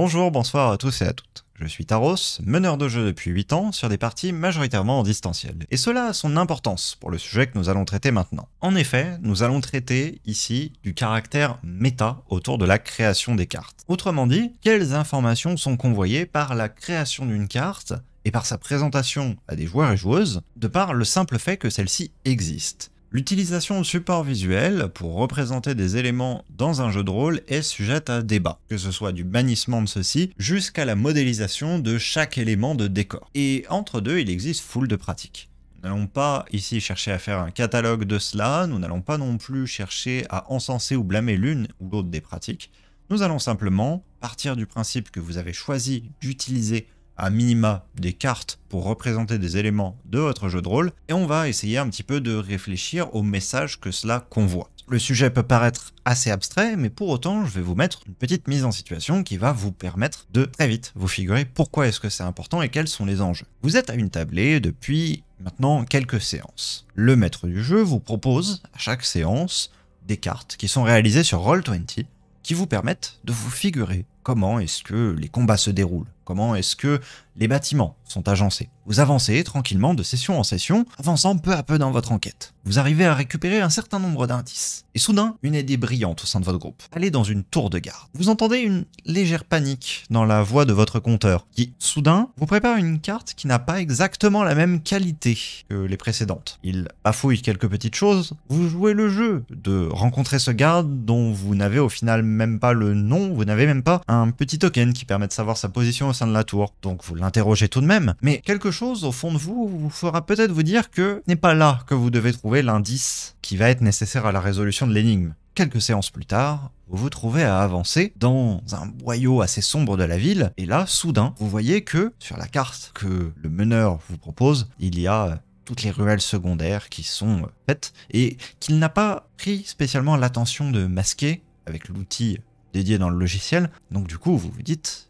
Bonjour, bonsoir à tous et à toutes. Je suis Taros, meneur de jeu depuis 8 ans sur des parties majoritairement en distanciel. Et cela a son importance pour le sujet que nous allons traiter maintenant. En effet, nous allons traiter ici du caractère méta autour de la création des cartes. Autrement dit, quelles informations sont convoyées par la création d'une carte et par sa présentation à des joueurs et joueuses de par le simple fait que celle-ci existe. L'utilisation de supports visuels pour représenter des éléments dans un jeu de rôle est sujette à débat, que ce soit du bannissement de ceux-ci jusqu'à la modélisation de chaque élément de décor. Et entre deux, il existe foule de pratiques. Nous n'allons pas ici chercher à faire un catalogue de cela, nous n'allons pas non plus chercher à encenser ou blâmer l'une ou l'autre des pratiques. Nous allons simplement partir du principe que vous avez choisi d'utiliser à minima des cartes pour représenter des éléments de votre jeu de rôle, et on va essayer un petit peu de réfléchir au message que cela convoit. Le sujet peut paraître assez abstrait, mais pour autant, je vais vous mettre une petite mise en situation qui va vous permettre de très vite vous figurer pourquoi est-ce que c'est important et quels sont les enjeux. Vous êtes à une tablée depuis maintenant quelques séances. Le maître du jeu vous propose à chaque séance des cartes qui sont réalisées sur Roll20 qui vous permettent de vous figurer comment est-ce que les combats se déroulent, Comment est-ce que les bâtiments sont agencés Vous avancez tranquillement de session en session, avançant peu à peu dans votre enquête. Vous arrivez à récupérer un certain nombre d'indices. Et soudain, une idée brillante au sein de votre groupe. Allez dans une tour de garde. Vous entendez une légère panique dans la voix de votre compteur, qui, soudain, vous prépare une carte qui n'a pas exactement la même qualité que les précédentes. Il bafouille quelques petites choses. Vous jouez le jeu de rencontrer ce garde dont vous n'avez au final même pas le nom, vous n'avez même pas un petit token qui permet de savoir sa position au de la tour. Donc vous l'interrogez tout de même. Mais quelque chose au fond de vous vous fera peut-être vous dire que n'est pas là que vous devez trouver l'indice qui va être nécessaire à la résolution de l'énigme. Quelques séances plus tard, vous vous trouvez à avancer dans un boyau assez sombre de la ville, et là, soudain, vous voyez que, sur la carte que le meneur vous propose, il y a euh, toutes les ruelles secondaires qui sont euh, faites, et qu'il n'a pas pris spécialement l'attention de masquer avec l'outil dédié dans le logiciel, donc du coup, vous vous dites,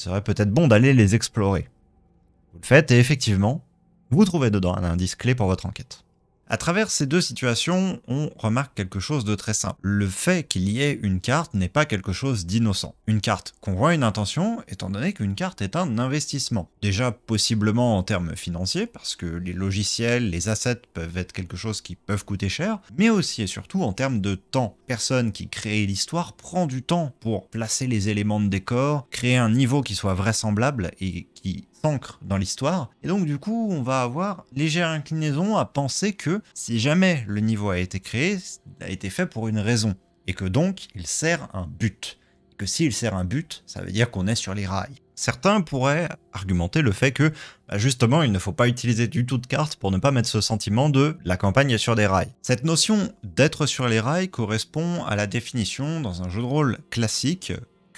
serait peut-être bon d'aller les explorer. Vous le faites et effectivement, vous trouvez dedans un indice clé pour votre enquête. À travers ces deux situations, on remarque quelque chose de très simple. Le fait qu'il y ait une carte n'est pas quelque chose d'innocent. Une carte qu'on voit une intention, étant donné qu'une carte est un investissement. Déjà possiblement en termes financiers, parce que les logiciels, les assets peuvent être quelque chose qui peuvent coûter cher, mais aussi et surtout en termes de temps. Personne qui crée l'histoire prend du temps pour placer les éléments de décor, créer un niveau qui soit vraisemblable et qui s'ancre dans l'histoire. Et donc du coup, on va avoir légère inclinaison à penser que si jamais le niveau a été créé, a été fait pour une raison, et que donc il sert un but. que s'il sert un but, ça veut dire qu'on est sur les rails. Certains pourraient argumenter le fait que bah, justement il ne faut pas utiliser du tout de cartes pour ne pas mettre ce sentiment de la campagne sur des rails. Cette notion d'être sur les rails correspond à la définition dans un jeu de rôle classique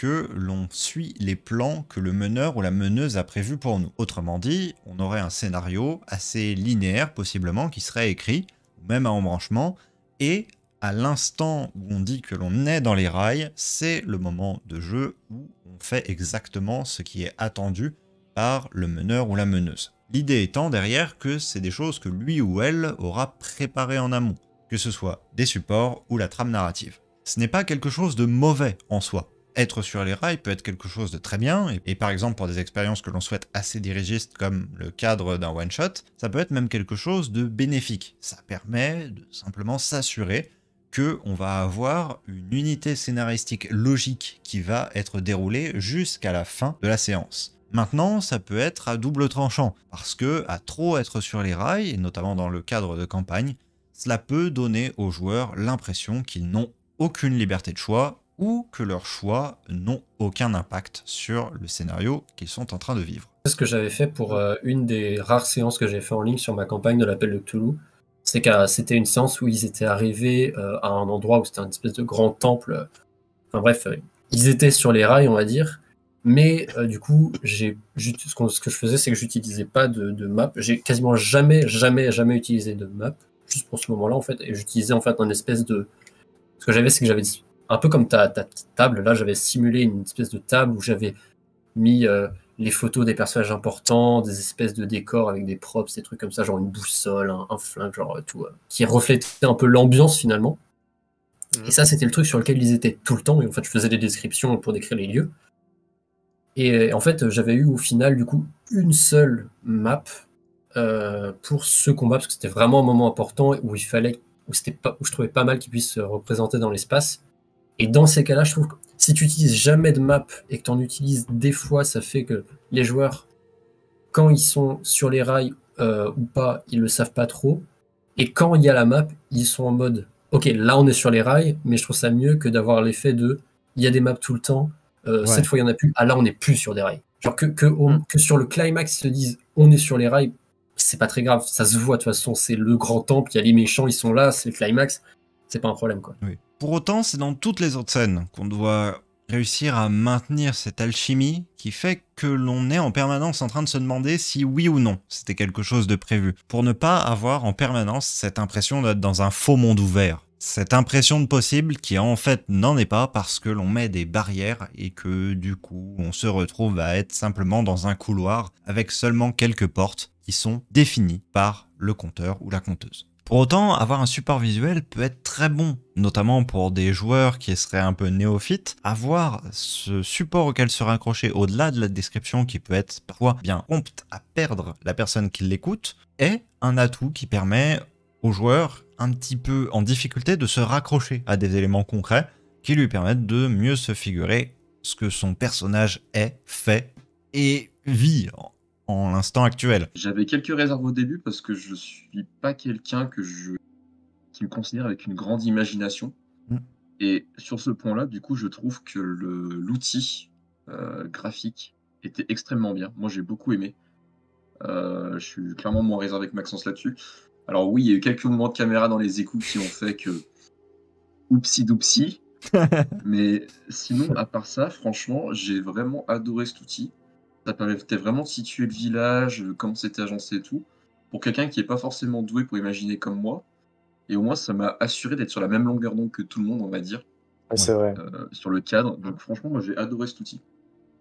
l'on suit les plans que le meneur ou la meneuse a prévus pour nous. Autrement dit, on aurait un scénario assez linéaire possiblement qui serait écrit, même à embranchement, et à l'instant où on dit que l'on est dans les rails, c'est le moment de jeu où on fait exactement ce qui est attendu par le meneur ou la meneuse. L'idée étant derrière que c'est des choses que lui ou elle aura préparées en amont, que ce soit des supports ou la trame narrative. Ce n'est pas quelque chose de mauvais en soi être sur les rails peut être quelque chose de très bien, et, par exemple pour des expériences que l'on souhaite assez dirigistes comme le cadre d'un one-shot, ça peut être même quelque chose de bénéfique. Ça permet de simplement s'assurer que on va avoir une unité scénaristique logique qui va être déroulée jusqu'à la fin de la séance. Maintenant, ça peut être à double tranchant, parce que à trop être sur les rails, et notamment dans le cadre de campagne, cela peut donner aux joueurs l'impression qu'ils n'ont aucune liberté de choix ou que leurs choix n'ont aucun impact sur le scénario qu'ils sont en train de vivre. ce que j'avais fait pour euh, une des rares séances que j'ai fait en ligne sur ma campagne de l'appel de Cthulhu. C'est c'était une séance où ils étaient arrivés euh, à un endroit où c'était une espèce de grand temple. Enfin bref, euh, ils étaient sur les rails, on va dire. Mais du coup, j'ai, ce, que je faisais, c'est que j'utilisais pas de, de map. J'ai quasiment jamais, jamais, jamais utilisé de map. Juste pour ce moment-là, en fait. Et j'utilisais en fait un espèce de. Ce que j'avais, c'est que j'avais un peu comme ta, table. Là, j'avais simulé une espèce de table où j'avais mis euh, les photos des personnages importants, des espèces de décors avec des props, des trucs comme ça, genre une boussole, un, flingue, genre euh, tout, euh, qui reflétait un peu l'ambiance finalement. Mhm. Et ça, c'était le truc sur lequel ils étaient tout le temps. Et en fait, je faisais des descriptions pour décrire les lieux. Et en fait, j'avais eu au final, du coup, une seule map pour ce combat, parce que c'était vraiment un moment important où il fallait, où, pas, où je trouvais pas mal qu'ils puissent se représenter dans l'espace. Et dans ces cas-là, je trouve que si tu utilises jamais de map et que tu en utilises des fois, ça fait que les joueurs, quand ils sont sur les rails euh, ou pas, ils le savent pas trop. Et quand il y a la map, ils sont en mode Ok, là on est sur les rails, mais je trouve ça mieux que d'avoir l'effet de il y a des maps tout le temps, euh, cette fois il y en a plus, ah là on n'est plus sur des rails. Genre que, que, mm. que sur le climax ils se disent on est sur les rails, c'est pas très grave, ça se voit de toute façon, c'est le grand temple, il y a les méchants, ils sont là, c'est le climax, c'est pas un problème quoi. Oui. Pour autant, c'est dans toutes les autres scènes qu'on doit réussir à maintenir cette alchimie qui fait que l'on est en permanence en train de se demander si oui ou non c'était quelque chose de prévu, pour ne pas avoir en permanence cette impression d'être dans un faux monde ouvert. Cette impression de possible qui en fait n'en est pas parce que l'on met des barrières et que du coup on se retrouve à être simplement dans un couloir avec seulement quelques portes qui sont définies par le compteur ou la compteuse. Pour autant, avoir un support visuel peut être très bon, notamment pour des joueurs qui seraient un peu néophytes, avoir ce support auquel se raccrocher au-delà de la description qui peut être parfois bien prompte à perdre la personne qui l'écoute, est un atout qui permet aux joueurs un petit peu en difficulté de se raccrocher à des éléments concrets qui lui permettent de mieux se figurer ce que son personnage est, fait et vit en l'instant actuel. J'avais quelques réserves au début parce que je suis pas quelqu'un que je considère avec une grande imagination. Mm. Et sur ce point-là, du coup, je trouve que l'outil euh, graphique était extrêmement bien. Moi, j'ai beaucoup aimé. Euh, je suis clairement moins réservé que Maxence là-dessus. Alors oui, il y a eu quelques moments de caméra dans les écoutes qui ont fait que Oupsi doupsi. mais sinon, à part ça, franchement, j'ai vraiment adoré cet outil. Ça permettait vraiment de situer le village, comment c'était agencé et tout. Pour quelqu'un qui est pas forcément doué pour imaginer comme moi, et au moins, ça m'a assuré d'être sur la même longueur d'onde que tout le monde, on va dire. Euh, sur le cadre. Donc, franchement, moi, j'ai adoré cet outil.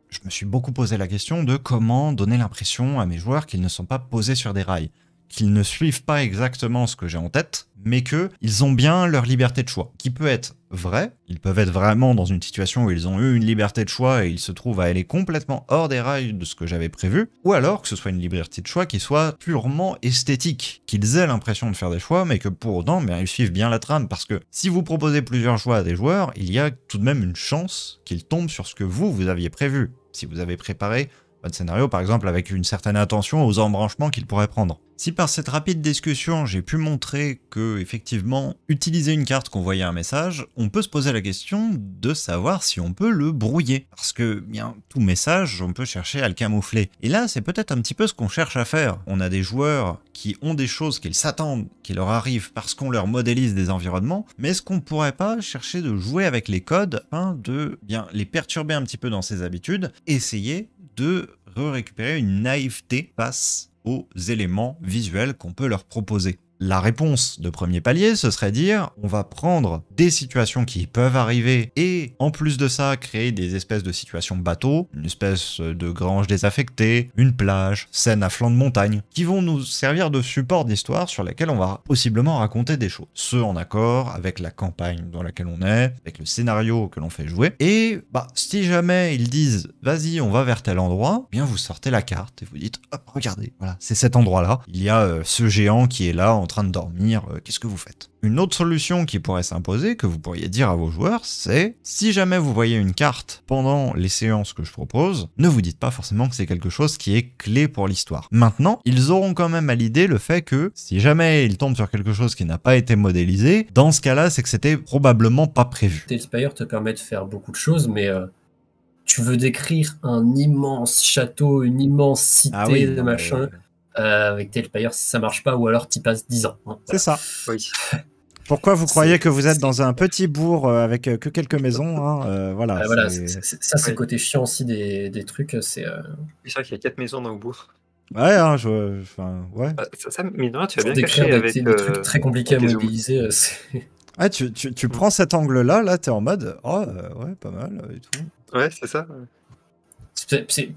Je me suis beaucoup posé la question de comment donner l'impression à mes joueurs qu'ils ne sont pas posés sur des rails qu'ils ne suivent pas exactement ce que j'ai en tête, mais qu'ils ont bien leur liberté de choix, qui peut être vrai, Ils peuvent être vraiment dans une situation où ils ont eu une liberté de choix et ils se trouvent à aller complètement hors des rails de ce que j'avais prévu, ou alors que ce soit une liberté de choix qui soit purement esthétique, qu'ils aient l'impression de faire des choix, mais que pour autant, ben, ils suivent bien la trame, parce que si vous proposez plusieurs choix à des joueurs, il y a tout de même une chance qu'ils tombent sur ce que vous, vous aviez prévu. Si vous avez préparé votre scénario, par exemple, avec une certaine attention aux embranchements qu'ils pourraient prendre. Si par cette rapide discussion, j'ai pu montrer que, effectivement, utiliser une carte qu'on voyait un message, on peut se poser la question de savoir si on peut le brouiller. Parce que, bien, tout message, on peut chercher à le camoufler. Et là, c'est peut-être un petit peu ce qu'on cherche à faire. On a des joueurs qui ont des choses qu'ils s'attendent, qui leur arrivent parce qu'on leur modélise des environnements, mais est-ce qu'on pourrait pas chercher de jouer avec les codes, afin de bien les perturber un petit peu dans ses habitudes, essayer de récupérer une naïveté face aux éléments visuels qu'on peut leur proposer. La réponse de premier palier, ce serait dire on va prendre des situations qui peuvent arriver et en plus de ça créer des espèces de situations bateau une espèce de grange désaffectée, une plage, scène à flanc de montagne, qui vont nous servir de support d'histoire sur laquelle on va possiblement raconter des choses. Ce en accord avec la campagne dans laquelle on est, avec le scénario que l'on fait jouer. Et bah si jamais ils disent vas-y on va vers tel endroit, eh bien vous sortez la carte et vous dites hop regardez, voilà c'est cet endroit là. Il y a euh, ce géant qui est là en train de dormir, euh, qu'est-ce que vous faites Une autre solution qui pourrait s'imposer, que vous pourriez dire à vos joueurs, c'est si jamais vous voyez une carte pendant les séances que je propose, ne vous dites pas forcément que c'est quelque chose qui est clé pour l'histoire. Maintenant, ils auront quand même à l'idée le fait que si jamais ils tombent sur quelque chose qui n'a pas été modélisé, dans ce cas-là, c'est que c'était probablement pas prévu. Telspire te permet de faire beaucoup de choses, mais euh, tu veux décrire un immense château, une immense cité, de ah machin. Euh, avec payeur si ça marche pas, ou alors tu passes 10 ans. Hein, c'est ça. Oui. Pourquoi vous croyez que vous êtes dans un petit bourg euh, avec euh, que quelques maisons hein Voilà. Ah, voilà ça, c'est le côté chiant aussi des, des trucs. C'est vrai qu'il y a 4 maisons dans le bourg. Ouais, hein, je. Enfin, ouais. Ça, ça mais non, tu as bien caché des, avec. Des, trucs très compliqués à mobiliser. Ah, tu, tu, tu, prends cet angle-là, là, t'es en mode. Oh, ouais, pas mal et tout. Ouais, c'est ça.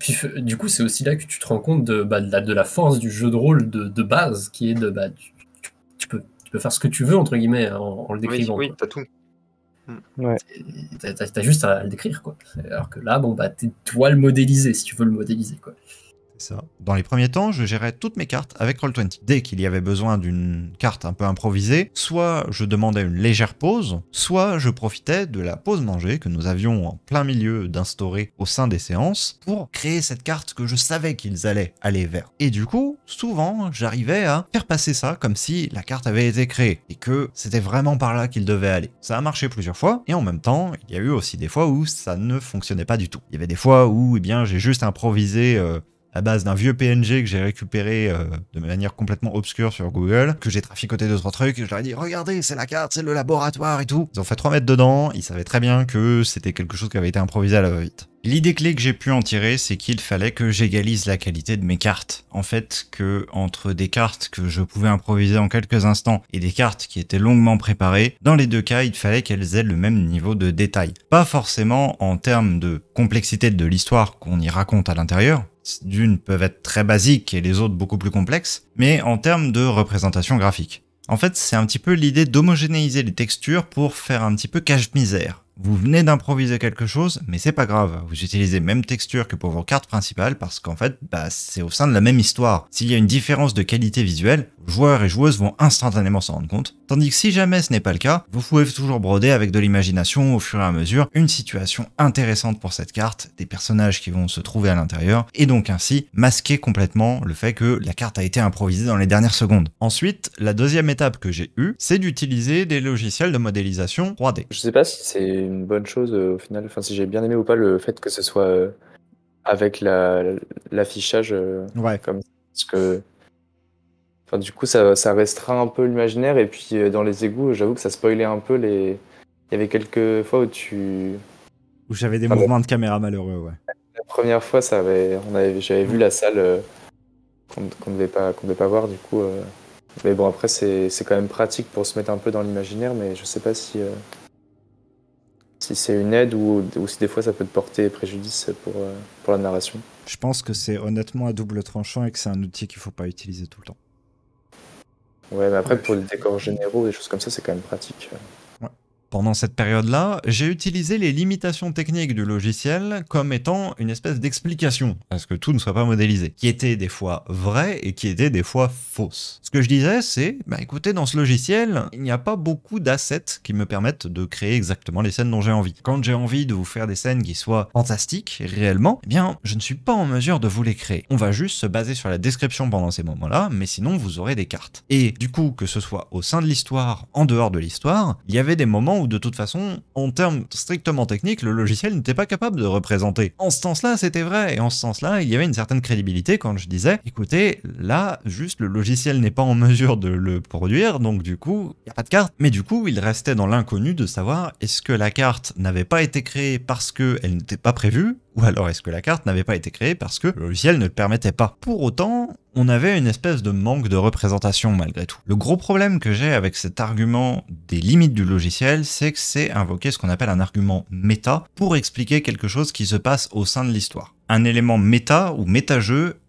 Puis, euh, du coup, c'est aussi là que tu te rends compte de, bah, de, la, force du jeu de rôle de, de base, qui est de bah, tu, peux, tu, peux, faire ce que tu veux, entre guillemets, en, le décrivant. Oui, oui t'as tout. Hmm. T'as juste à le décrire, quoi. Alors que là, bon, bah, t'es, dois le modéliser si tu veux le modéliser, quoi ça. Dans les premiers temps, je gérais toutes mes cartes avec Roll20. Dès qu'il y avait besoin d'une carte un peu improvisée, soit je demandais une légère pause, soit je profitais de la pause manger que nous avions en plein milieu d'instaurer au sein des séances pour créer cette carte que je savais qu'ils allaient aller vers. Et du coup, souvent, j'arrivais à faire passer ça comme si la carte avait été créée et que c'était vraiment par là qu'ils devaient aller. Ça a marché plusieurs fois et en même temps, il y a eu aussi des fois où ça ne fonctionnait pas du tout. Il y avait des fois où eh bien j'ai juste improvisé euh, à base d'un vieux PNG que j'ai récupéré euh, de manière complètement obscure sur Google, que j'ai traficoté d'autres trucs, et je leur ai dit regardez c'est la carte, c'est le laboratoire et tout. Ils ont fait 3 mètres dedans, ils savaient très bien que c'était quelque chose qui avait été improvisé à la va-vite. L'idée clé que j'ai pu en tirer, c'est qu'il fallait que j'égalise la qualité de mes cartes. En fait, que entre des cartes que je pouvais improviser en quelques instants et des cartes qui étaient longuement préparées, dans les deux cas, il fallait qu'elles aient le même niveau de détail. Pas forcément en termes de complexité de l'histoire qu'on y raconte à l'intérieur, d'une peuvent être très basiques et les autres beaucoup plus complexes, mais en termes de représentation graphique. En fait, c'est un petit peu l'idée d'homogénéiser les textures pour faire un petit peu cache-misère. Vous venez d'improviser quelque chose, mais c'est pas grave, vous utilisez même texture que pour vos cartes principales parce qu'en fait, bah, c'est au sein de la même histoire. S'il y a une différence de qualité visuelle, joueurs et joueuses vont instantanément s'en rendre compte. Tandis que si jamais ce n'est pas le cas, vous pouvez toujours broder avec de l'imagination au fur et à mesure une situation intéressante pour cette carte, des personnages qui vont se trouver à l'intérieur, et donc ainsi masquer complètement le fait que la carte a été improvisée dans les dernières secondes. Ensuite, la deuxième étape que j'ai eue, c'est d'utiliser des logiciels de modélisation 3D. Je sais pas si c'est une bonne chose euh, au final, enfin si j'ai bien aimé ou pas le fait que ce soit euh, avec l'affichage la, euh, comme ce que du coup, ça, restreint restera un peu l'imaginaire. Et puis, euh, dans les égouts, j'avoue que ça spoilait un peu les. Il y avait quelques fois où tu. Où j'avais des mouvements de caméra malheureux, ouais. La première fois, ça avait, on avait, j'avais vu la salle euh, qu'on ne devait pas, devait pas voir, du coup. Euh. Mais bon, après, c'est quand même pratique pour se mettre un peu dans l'imaginaire, mais je sais pas si. Si c'est une aide ou, si des fois ça peut te porter préjudice pour, pour la narration. Je pense que c'est honnêtement à double tranchant et que c'est un outil qu'il faut pas utiliser tout le temps. Ouais, mais après, pour les décors généraux, des choses comme ça, c'est quand même pratique. Pendant cette période-là, j'ai utilisé les limitations techniques du logiciel comme étant une espèce d'explication à ce que tout ne soit pas modélisé, qui était des fois vrai et qui était des fois fausse. Ce que je disais, c'est, bah écoutez, dans ce logiciel, il n'y a pas beaucoup d'assets qui me permettent de créer exactement les scènes dont j'ai envie. Quand j'ai envie de vous faire des scènes qui soient fantastiques, réellement, eh bien, je ne suis pas en mesure de vous les créer. On va juste se baser sur la description pendant ces moments-là, mais sinon, vous aurez des cartes. Et du coup, que ce soit au sein de l'histoire, en dehors de l'histoire, il y avait des moments où de toute façon, en termes strictement techniques, le logiciel n'était pas capable de représenter. En ce sens-là, c'était vrai, et en ce sens-là, il y avait une certaine crédibilité quand je disais, écoutez, là, juste le logiciel n'est pas en mesure de le produire, donc du coup, il n'y a pas de carte. Mais du coup, il restait dans l'inconnu de savoir est-ce que la carte n'avait pas été créée parce qu'elle n'était pas prévue, ou alors est-ce que la carte n'avait pas été créée parce que le logiciel ne le permettait pas Pour autant, on avait une espèce de manque de représentation malgré tout. Le gros problème que j'ai avec cet argument des limites du logiciel, c'est que c'est invoquer ce qu'on appelle un argument méta pour expliquer quelque chose qui se passe au sein de l'histoire. Un élément méta ou méta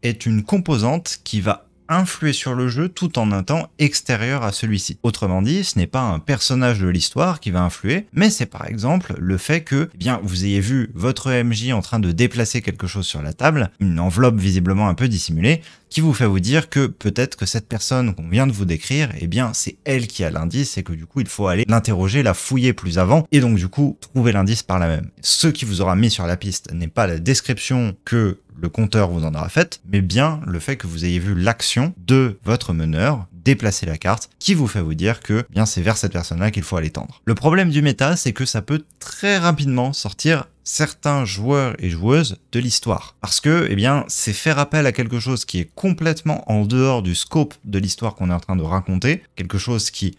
est une composante qui va influer sur le jeu tout en temps extérieur à celui-ci. Autrement dit, ce n'est pas un personnage de l'histoire qui va influer, mais c'est par exemple le fait que eh bien, vous ayez vu votre MJ en train de déplacer quelque chose sur la table, une enveloppe visiblement un peu dissimulée, qui vous fait vous dire que peut-être que cette personne qu'on vient de vous décrire, eh bien, c'est elle qui a l'indice et que du coup, il faut aller l'interroger, la fouiller plus avant et donc du coup, trouver l'indice par la même. Ce qui vous aura mis sur la piste n'est pas la description que le compteur vous en aura faite, mais bien le fait que vous ayez vu l'action de votre meneur déplacer la carte, qui vous fait vous dire que bien c'est vers cette personne-là qu'il faut aller tendre. Le problème du méta, c'est que ça peut très rapidement sortir certains joueurs et joueuses de l'histoire. Parce que, eh bien, c'est faire appel à quelque chose qui est complètement en dehors du scope de l'histoire qu'on est en train de raconter, quelque chose qui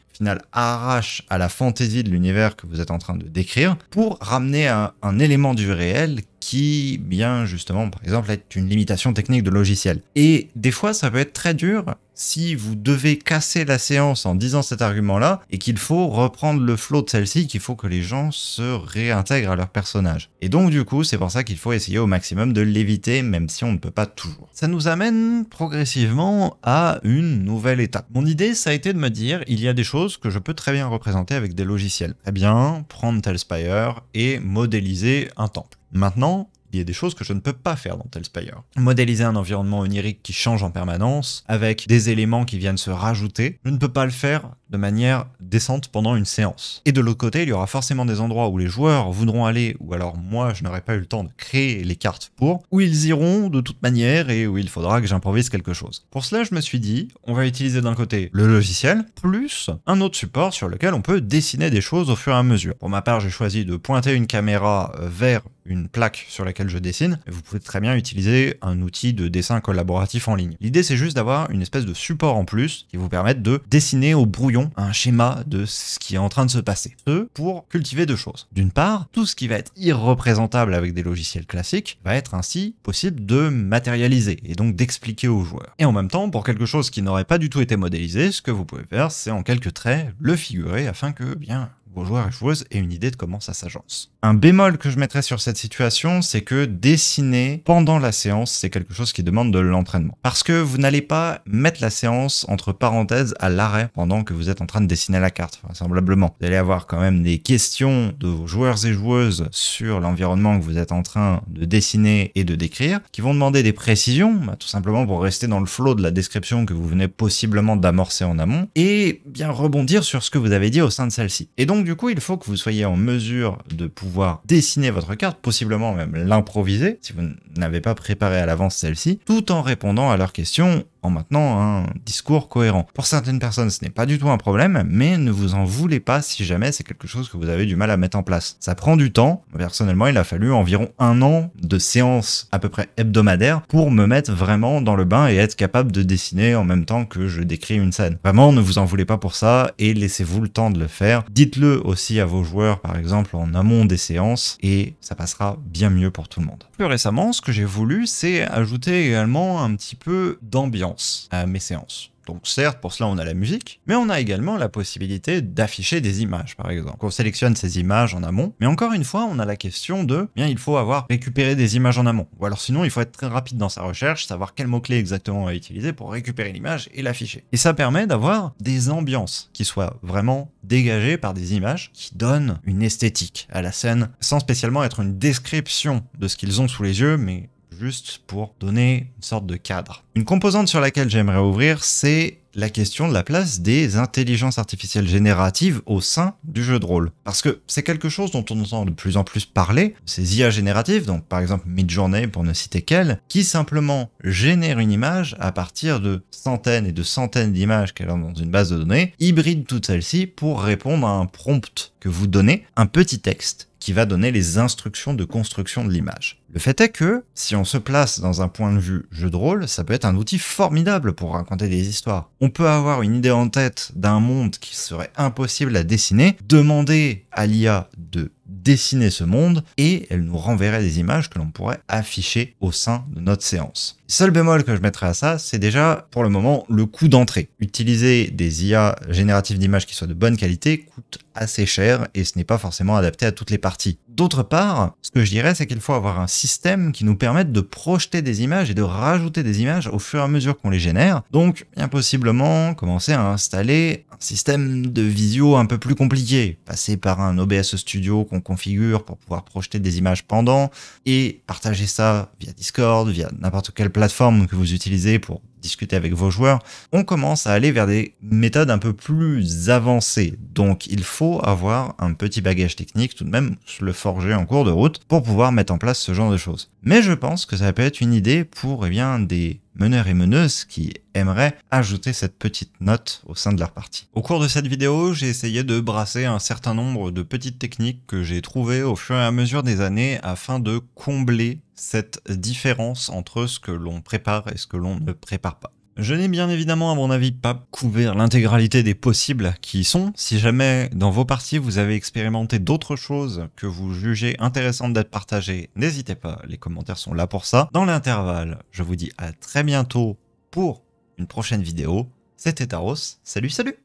arrache à la fantaisie de l'univers que vous êtes en train de décrire pour ramener un, un élément du réel qui bien justement par exemple est une limitation technique de logiciel. Et des fois ça peut être très dur si vous devez casser la séance en disant cet argument-là et qu'il faut reprendre le flot de celle-ci, qu'il faut que les gens se réintègrent à leur personnage. Et donc du coup c'est pour ça qu'il faut essayer au maximum de l'éviter même si on ne peut pas toujours. Ça nous amène progressivement à une nouvelle étape. Mon idée ça a été de me dire il y a des choses que je peux très bien représenter avec des logiciels Eh bien, prendre Telspire et modéliser un temple. Maintenant, il y a des choses que je ne peux pas faire dans Telspire. Modéliser un environnement onirique qui change en permanence, avec des éléments qui viennent se rajouter, je ne peux pas le faire de manière décente pendant une séance. Et de l'autre côté, il y aura forcément des endroits où les joueurs voudront aller, ou alors moi je n'aurais pas eu le temps de créer les cartes pour, où ils iront de toute manière et où il faudra que j'improvise quelque chose. Pour cela, je me suis dit, on va utiliser d'un côté le logiciel, plus un autre support sur lequel on peut dessiner des choses au fur et à mesure. Pour ma part, j'ai choisi de pointer une caméra euh, vers une plaque sur laquelle je dessine, vous pouvez très bien utiliser un outil de dessin collaboratif en ligne. L'idée c'est juste d'avoir une espèce de support en plus qui vous permette de dessiner au brouillon un schéma de ce qui est en train de se passer. Ce, pour cultiver deux choses. D'une part, tout ce qui va être irreprésentable avec des logiciels classiques va être ainsi possible de matérialiser et donc d'expliquer aux joueurs. Et en même temps, pour quelque chose qui n'aurait pas du tout été modélisé, ce que vous pouvez faire, c'est en quelques traits le figurer afin que, bien, aux joueurs et joueuses et une idée de comment ça s'agence. Un bémol que je mettrais sur cette situation, c'est que dessiner pendant la séance, c'est quelque chose qui demande de l'entraînement. Parce que vous n'allez pas mettre la séance entre parenthèses à l'arrêt pendant que vous êtes en train de dessiner la carte, vraisemblablement. Vous allez avoir quand même des questions de vos joueurs et joueuses sur l'environnement que vous êtes en train de dessiner et de décrire, qui vont demander des précisions, bah, tout simplement pour rester dans le flot de la description que vous venez possiblement d'amorcer en amont, et bien rebondir sur ce que vous avez dit au sein de celle-ci. Et donc du coup, il faut que vous soyez en mesure de pouvoir dessiner votre carte, possiblement même l'improviser, si vous n'avez pas préparé à l'avance celle-ci, tout en répondant à leurs questions maintenant un discours cohérent. Pour certaines personnes, ce n'est pas du tout un problème, mais ne vous en voulez pas si jamais c'est quelque chose que vous avez du mal à mettre en place. Ça prend du temps. Personnellement, il a fallu environ un an de séances à peu près hebdomadaires pour me mettre vraiment dans le bain et être capable de dessiner en même temps que je décris une scène. Vraiment, ne vous en voulez pas pour ça et laissez-vous le temps de le faire. Dites-le aussi à vos joueurs, par exemple, en amont des séances et ça passera bien mieux pour tout le monde. Plus récemment, ce que j'ai voulu, c'est ajouter également un petit peu d'ambiance à mes séances. Donc certes, pour cela, on a la musique, mais on a également la possibilité d'afficher des images, par exemple. On sélectionne ces images en amont, mais encore une fois, on a la question de, eh bien, il faut avoir récupéré des images en amont. Ou alors sinon, il faut être très rapide dans sa recherche, savoir quel mot-clé exactement à utiliser pour récupérer l'image et l'afficher. Et ça permet d'avoir des ambiances qui soient vraiment dégagées par des images qui donnent une esthétique à la scène, sans spécialement être une description de ce qu'ils ont sous les yeux, mais juste pour donner une sorte de cadre. Une composante sur laquelle j'aimerais ouvrir, c'est la question de la place des intelligences artificielles génératives au sein du jeu de rôle. Parce que c'est quelque chose dont on entend de plus en plus parler, ces IA génératives, donc par exemple Midjourney pour ne citer qu'elle, qui simplement génère une image à partir de centaines et de centaines d'images qu'elle a dans une base de données, hybride toutes celles-ci pour répondre à un prompt que vous donnez, un petit texte qui va donner les instructions de construction de l'image. Le fait est que, si on se place dans un point de vue jeu de rôle, ça peut être un outil formidable pour raconter des histoires. On peut avoir une idée en tête d'un monde qui serait impossible à dessiner, demander à l'IA de dessiner ce monde et elle nous renverrait des images que l'on pourrait afficher au sein de notre séance. Seul bémol que je mettrais à ça, c'est déjà pour le moment le coût d'entrée. Utiliser des IA génératives d'images qui soient de bonne qualité coûte assez cher et ce n'est pas forcément adapté à toutes les parties. D'autre part, ce que je dirais, c'est qu'il faut avoir un système qui nous permette de projeter des images et de rajouter des images au fur et à mesure qu'on les génère. Donc, bien possiblement, commencer à installer un système de visio un peu plus compliqué, passer par un OBS Studio qu'on configure pour pouvoir projeter des images pendant et partager ça via Discord, via n'importe quelle plateforme que vous utilisez pour discuter avec vos joueurs, on commence à aller vers des méthodes un peu plus avancées. Donc il faut avoir un petit bagage technique, tout de même le forger en cours de route pour pouvoir mettre en place ce genre de choses. Mais je pense que ça peut être une idée pour eh bien, des meneurs et meneuses qui aimeraient ajouter cette petite note au sein de leur partie. Au cours de cette vidéo, j'ai essayé de brasser un certain nombre de petites techniques que j'ai trouvées au fur et à mesure des années afin de combler cette différence entre ce que l'on prépare et ce que l'on ne prépare pas. Je n'ai bien évidemment, à mon avis, pas couvert l'intégralité des possibles qui y sont. Si jamais, dans vos parties, vous avez expérimenté d'autres choses que vous jugez intéressantes d'être partagées, n'hésitez pas, les commentaires sont là pour ça. Dans l'intervalle, je vous dis à très bientôt pour une prochaine vidéo. C'était Taros, salut salut